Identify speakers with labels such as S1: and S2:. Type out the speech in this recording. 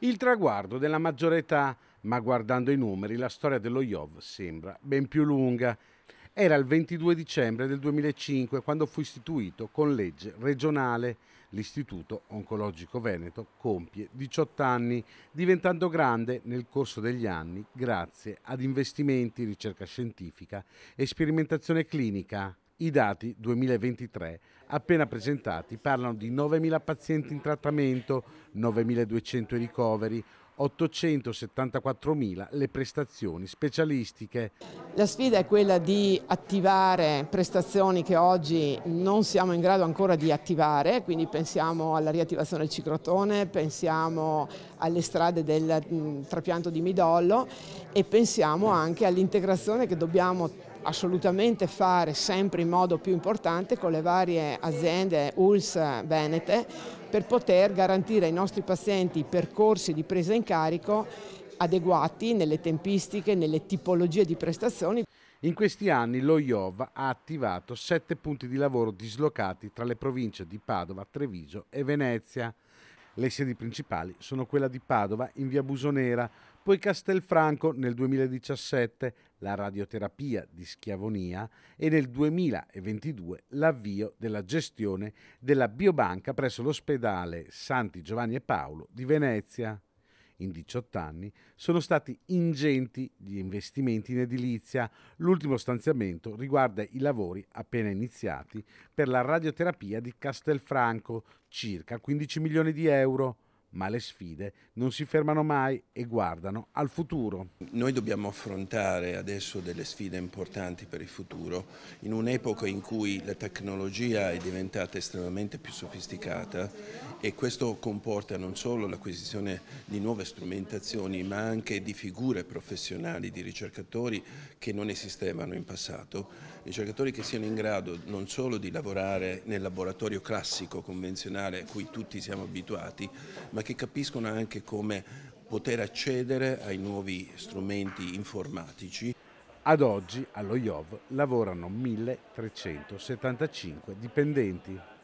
S1: il traguardo della maggiore età, ma guardando i numeri la storia dello IOV sembra ben più lunga. Era il 22 dicembre del 2005 quando fu istituito con legge regionale. L'Istituto Oncologico Veneto compie 18 anni, diventando grande nel corso degli anni grazie ad investimenti, ricerca scientifica e sperimentazione clinica i dati 2023 appena presentati parlano di 9.000 pazienti in trattamento, 9.200 ricoveri, 874.000 le prestazioni specialistiche.
S2: La sfida è quella di attivare prestazioni che oggi non siamo in grado ancora di attivare, quindi pensiamo alla riattivazione del ciclotone, pensiamo alle strade del mh, trapianto di midollo e pensiamo anche all'integrazione che dobbiamo assolutamente fare sempre in modo più importante con le varie aziende ULS Venete per poter garantire ai nostri pazienti percorsi di presa in carico adeguati nelle tempistiche, nelle
S1: tipologie di prestazioni. In questi anni lo IOV ha attivato sette punti di lavoro dislocati tra le province di Padova, Treviso e Venezia. Le sedi principali sono quella di Padova in via Busonera, poi Castelfranco nel 2017 la radioterapia di Schiavonia e nel 2022 l'avvio della gestione della biobanca presso l'ospedale Santi Giovanni e Paolo di Venezia in 18 anni, sono stati ingenti gli investimenti in edilizia. L'ultimo stanziamento riguarda i lavori appena iniziati per la radioterapia di Castelfranco, circa 15 milioni di euro ma le sfide non si
S3: fermano mai e guardano al futuro. Noi dobbiamo affrontare adesso delle sfide importanti per il futuro, in un'epoca in cui la tecnologia è diventata estremamente più sofisticata e questo comporta non solo l'acquisizione di nuove strumentazioni, ma anche di figure professionali, di ricercatori che non esistevano in passato, ricercatori che siano in grado non solo di lavorare nel laboratorio classico, convenzionale, a cui tutti siamo abituati, ma che capiscono anche come poter accedere ai nuovi strumenti informatici. Ad oggi allo IOV lavorano 1375
S1: dipendenti.